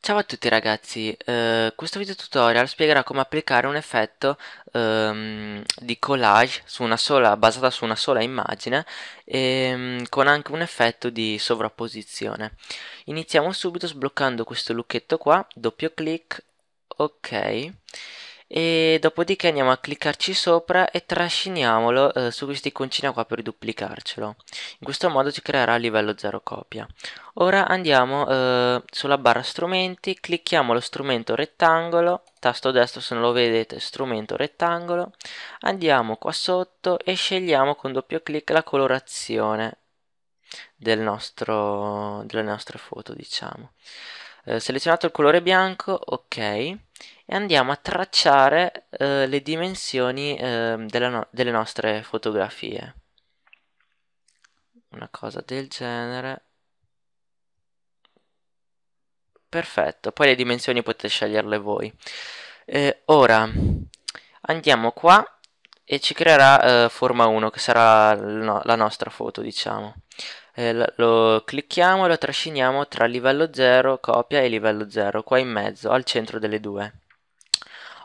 Ciao a tutti ragazzi, eh, questo video tutorial spiegherà come applicare un effetto ehm, di collage su una sola, basata su una sola immagine ehm, con anche un effetto di sovrapposizione. Iniziamo subito sbloccando questo lucchetto qua, doppio clic, ok e dopodiché andiamo a cliccarci sopra e trasciniamolo eh, su questa iconcina qua per duplicarcelo in questo modo ci creerà a livello 0 copia ora andiamo eh, sulla barra strumenti clicchiamo lo strumento rettangolo tasto destro se non lo vedete strumento rettangolo andiamo qua sotto e scegliamo con doppio clic la colorazione del nostro, delle nostre foto diciamo eh, selezionato il colore bianco ok e andiamo a tracciare eh, le dimensioni ehm, no delle nostre fotografie una cosa del genere perfetto poi le dimensioni potete sceglierle voi eh, ora andiamo qua e ci creerà eh, forma 1 che sarà no la nostra foto diciamo eh, lo clicchiamo e lo trasciniamo tra livello 0, copia e livello 0, qua in mezzo, al centro delle due.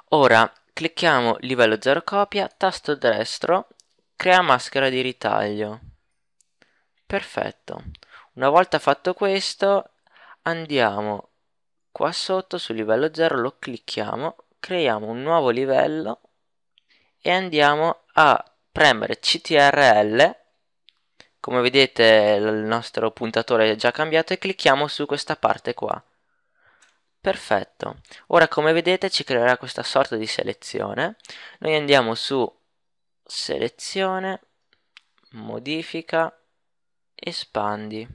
Ora clicchiamo livello 0 copia, tasto destro, crea maschera di ritaglio. Perfetto. Una volta fatto questo andiamo qua sotto sul livello 0, lo clicchiamo, creiamo un nuovo livello e andiamo a premere CTRL come vedete il nostro puntatore è già cambiato e clicchiamo su questa parte qua. Perfetto. Ora come vedete ci creerà questa sorta di selezione. Noi andiamo su selezione, modifica, espandi.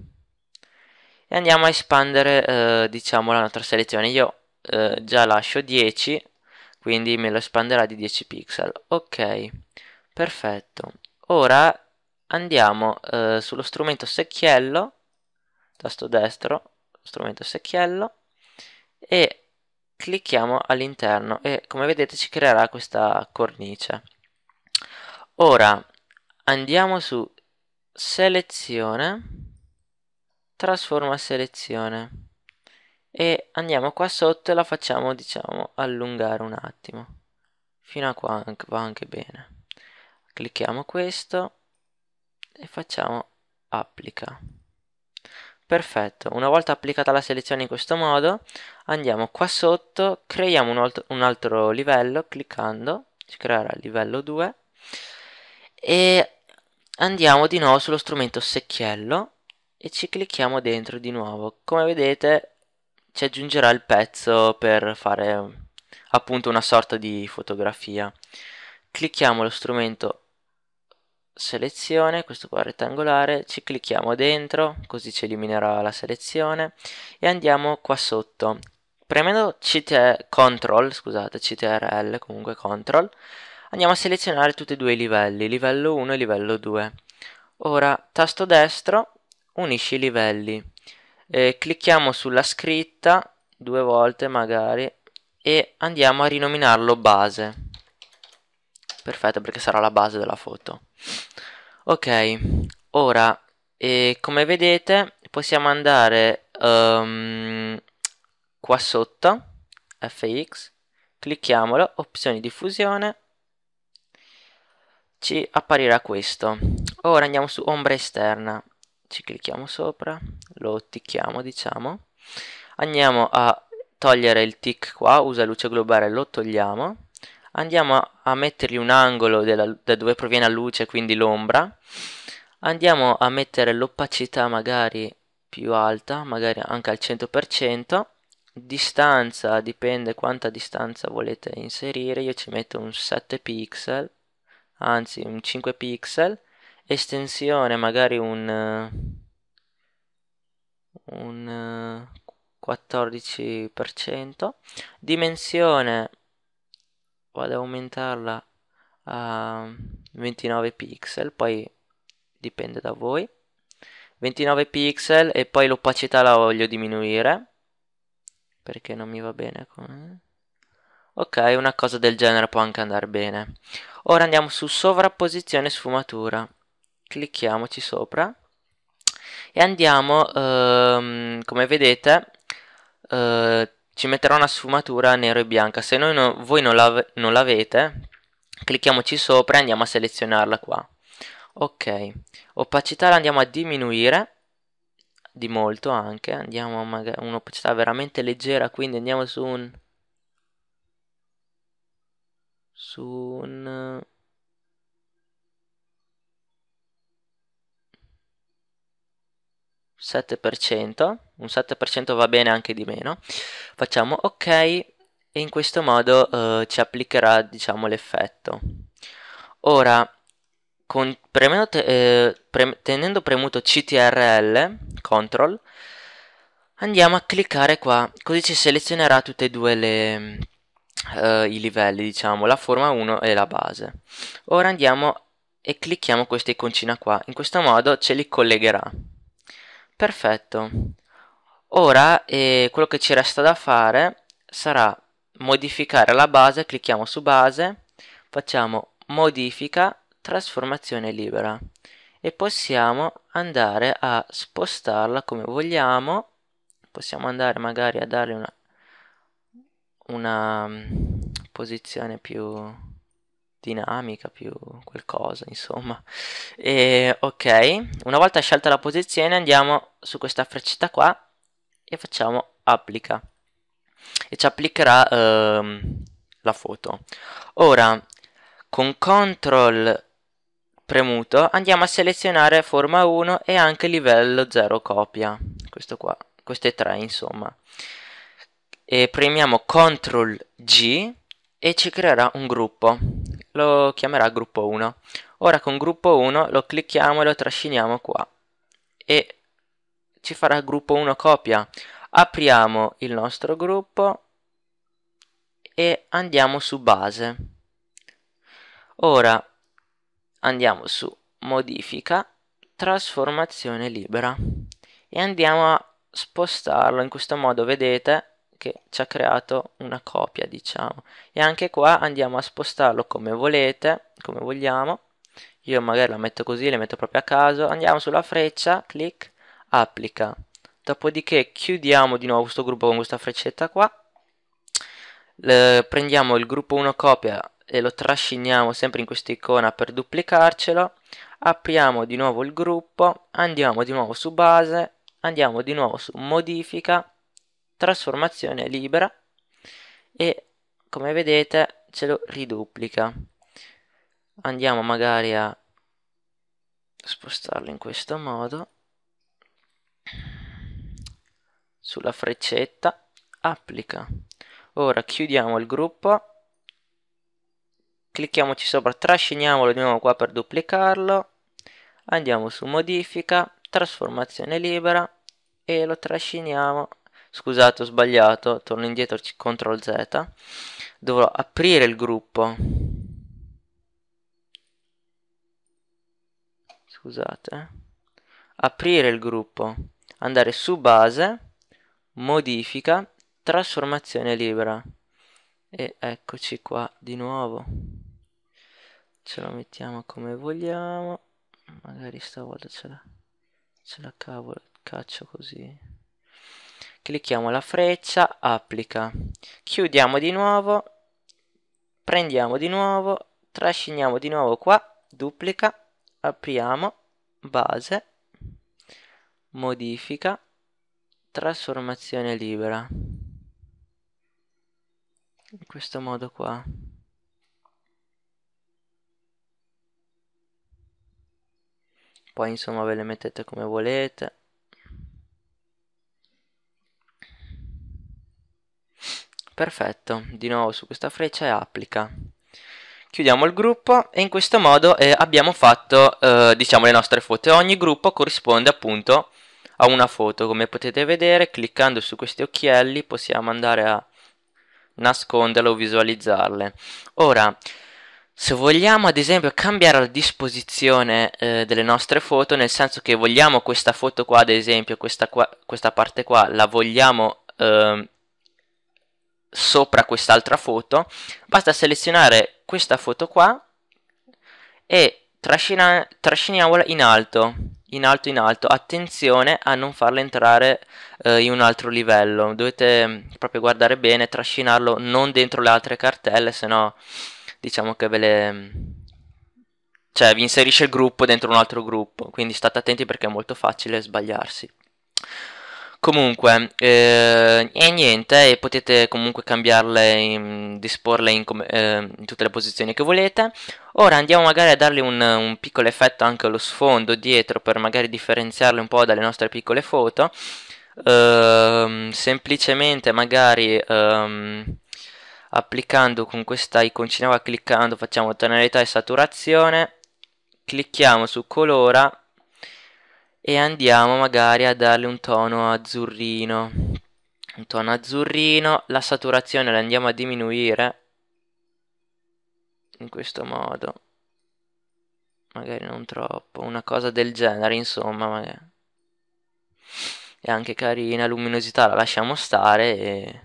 E andiamo a espandere eh, diciamo la nostra selezione. Io eh, già lascio 10, quindi me lo espanderà di 10 pixel. Ok, perfetto. Ora andiamo eh, sullo strumento secchiello, tasto destro, strumento secchiello, e clicchiamo all'interno e come vedete ci creerà questa cornice. Ora andiamo su selezione, trasforma selezione e andiamo qua sotto e la facciamo diciamo allungare un attimo fino a qua va anche bene clicchiamo questo e facciamo applica perfetto una volta applicata la selezione in questo modo andiamo qua sotto creiamo un altro, un altro livello cliccando si creerà il livello 2 e andiamo di nuovo sullo strumento secchiello e ci clicchiamo dentro di nuovo come vedete ci aggiungerà il pezzo per fare appunto una sorta di fotografia clicchiamo lo strumento selezione, questo qua rettangolare, ci clicchiamo dentro, così ci eliminerà la selezione e andiamo qua sotto. Premendo CTR, CTRL, scusate, CTRL, comunque CTRL, andiamo a selezionare tutti e due i livelli, livello 1 e livello 2. Ora, tasto destro, unisci i livelli. E clicchiamo sulla scritta, due volte magari, e andiamo a rinominarlo base. Perfetto, perché sarà la base della foto. Ok, ora eh, come vedete possiamo andare um, qua sotto, fx, clicchiamolo, opzioni di fusione, ci apparirà questo. Ora andiamo su ombra esterna, ci clicchiamo sopra, lo ticchiamo diciamo, andiamo a togliere il tick qua, usa luce globale, lo togliamo andiamo a, mettergli un angolo della, da dove proviene la luce, quindi l'ombra, andiamo a mettere l'opacità magari più alta, magari anche al 100%, distanza, dipende quanta distanza volete inserire, io ci metto un 7 pixel, anzi un 5 pixel, estensione magari un, eh, un 14%, eh, dimensione vado ad aumentarla a 29 pixel poi dipende da voi 29 pixel e poi l'opacità la voglio diminuire perché non mi va bene con... Eh? ok una cosa del genere può anche andare bene ora andiamo su sovrapposizione sfumatura clicchiamoci sopra e andiamo ehm, come vedete eh, ci metterà una sfumatura nero e bianca. Se no, voi non, l'ave, non l'avete, clicchiamoci sopra e andiamo a selezionarla qua. Ok, opacità la andiamo a diminuire di molto anche, andiamo a un'opacità veramente leggera, quindi andiamo su un su un sette per un 7% va bene anche di meno, facciamo ok e in questo modo eh, ci applicherà diciamo l'effetto. Ora, con, te, eh, pre, tenendo premuto CTRL, control andiamo a cliccare qua, così ci selezionerà tutti e due le, eh, i livelli, diciamo, la forma 1 e la base. Ora andiamo e clicchiamo questa iconcina qua, in questo modo ce li collegherà. Perfetto. Ora eh, quello che ci resta da fare sarà modificare la base, clicchiamo su base, facciamo modifica, trasformazione libera e possiamo andare a spostarla come vogliamo, possiamo andare magari a darle una, una mm, posizione più dinamica, più qualcosa, insomma. E, ok, una volta scelta la posizione andiamo su questa freccetta qua e facciamo applica e ci applicherà ehm, la foto ora con CTRL premuto andiamo a selezionare forma 1 e anche livello 0 copia questo qua queste tre insomma e premiamo CTRL G e ci creerà un gruppo lo chiamerà gruppo 1 ora con gruppo 1 lo clicchiamo e lo trasciniamo qua e ci farà gruppo 1 copia. Apriamo il nostro gruppo e andiamo su base. Ora andiamo su modifica, trasformazione libera e andiamo a spostarlo in questo modo vedete che ci ha creato una copia diciamo e anche qua andiamo a spostarlo come volete come vogliamo io magari la metto così le metto proprio a caso andiamo sulla freccia clic applica dopodiché chiudiamo di nuovo questo gruppo con questa freccetta qua Le, prendiamo il gruppo 1 copia e lo trasciniamo sempre in questa icona per duplicarcelo apriamo di nuovo il gruppo andiamo di nuovo su base andiamo di nuovo su modifica trasformazione libera e come vedete ce lo riduplica andiamo magari a spostarlo in questo modo sulla freccetta applica ora chiudiamo il gruppo clicchiamoci sopra trasciniamolo di nuovo qua per duplicarlo andiamo su modifica trasformazione libera e lo trasciniamo scusate ho sbagliato torno indietro CTRL Z dovrò aprire il gruppo scusate eh. aprire il gruppo andare su base, modifica, trasformazione libera. E eccoci qua di nuovo. Ce la mettiamo come vogliamo. Magari stavolta ce la, ce la cavolo, caccio così. Clicchiamo la freccia, applica. Chiudiamo di nuovo. Prendiamo di nuovo, trasciniamo di nuovo qua, duplica, apriamo, base, modifica, trasformazione libera. In questo modo qua. Poi insomma ve le mettete come volete. Perfetto, di nuovo su questa freccia e applica chiudiamo il gruppo e in questo modo eh, abbiamo fatto eh, diciamo le nostre foto ogni gruppo corrisponde appunto a una foto come potete vedere cliccando su questi occhielli possiamo andare a nasconderle o visualizzarle ora se vogliamo ad esempio cambiare la disposizione eh, delle nostre foto nel senso che vogliamo questa foto qua ad esempio questa, qua, questa parte qua la vogliamo ehm, sopra quest'altra foto, basta selezionare questa foto qua e trascina trasciniamola in alto, in alto, in alto. Attenzione a non farla entrare eh, in un altro livello, dovete mm, proprio guardare bene, trascinarlo non dentro le altre cartelle, se no diciamo che ve le... Mm, cioè, vi inserisce il gruppo dentro un altro gruppo, quindi state attenti perché è molto facile sbagliarsi. Comunque, eh, è niente, e potete comunque cambiarle, in, disporle in, eh, in, tutte le posizioni che volete. Ora andiamo magari a dargli un, un, piccolo effetto anche allo sfondo dietro per magari differenziarle un po' dalle nostre piccole foto. Eh, semplicemente magari ehm, applicando con questa iconcina cliccando, facciamo tonalità e saturazione, clicchiamo su colora e andiamo magari a darle un tono azzurrino un tono azzurrino la saturazione la andiamo a diminuire in questo modo magari non troppo una cosa del genere insomma magari. è anche carina luminosità la lasciamo stare e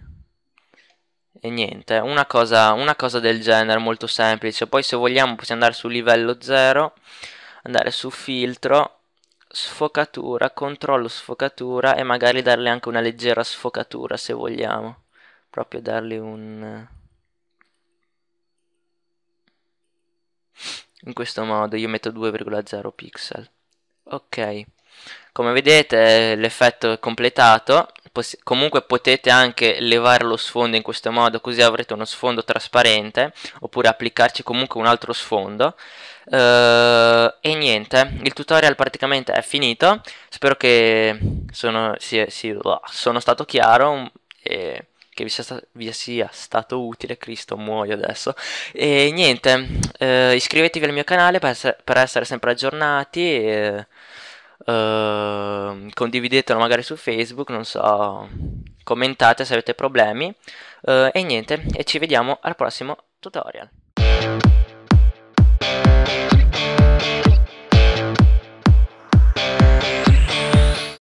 e niente, una cosa, una cosa, del genere molto semplice. Poi se vogliamo possiamo andare su livello 0, andare su filtro sfocatura, controllo sfocatura e magari darle anche una leggera sfocatura se vogliamo. Proprio dargli un... In questo modo io metto 2,0 pixel. Ok. Come vedete l'effetto è completato comunque potete anche levare lo sfondo in questo modo così avrete uno sfondo trasparente oppure applicarci comunque un altro sfondo Uh, e niente, il tutorial praticamente è finito. Spero che sono, sì, sì, sono stato chiaro mm, e che vi sia, sta vi sia stato utile. Cristo, muoio adesso. E niente, uh, iscrivetevi al mio canale per, ess per essere sempre aggiornati. E... Ehm, condividetelo magari su Facebook, non so, commentate se avete problemi. Uh, e niente, e ci vediamo al prossimo tutorial.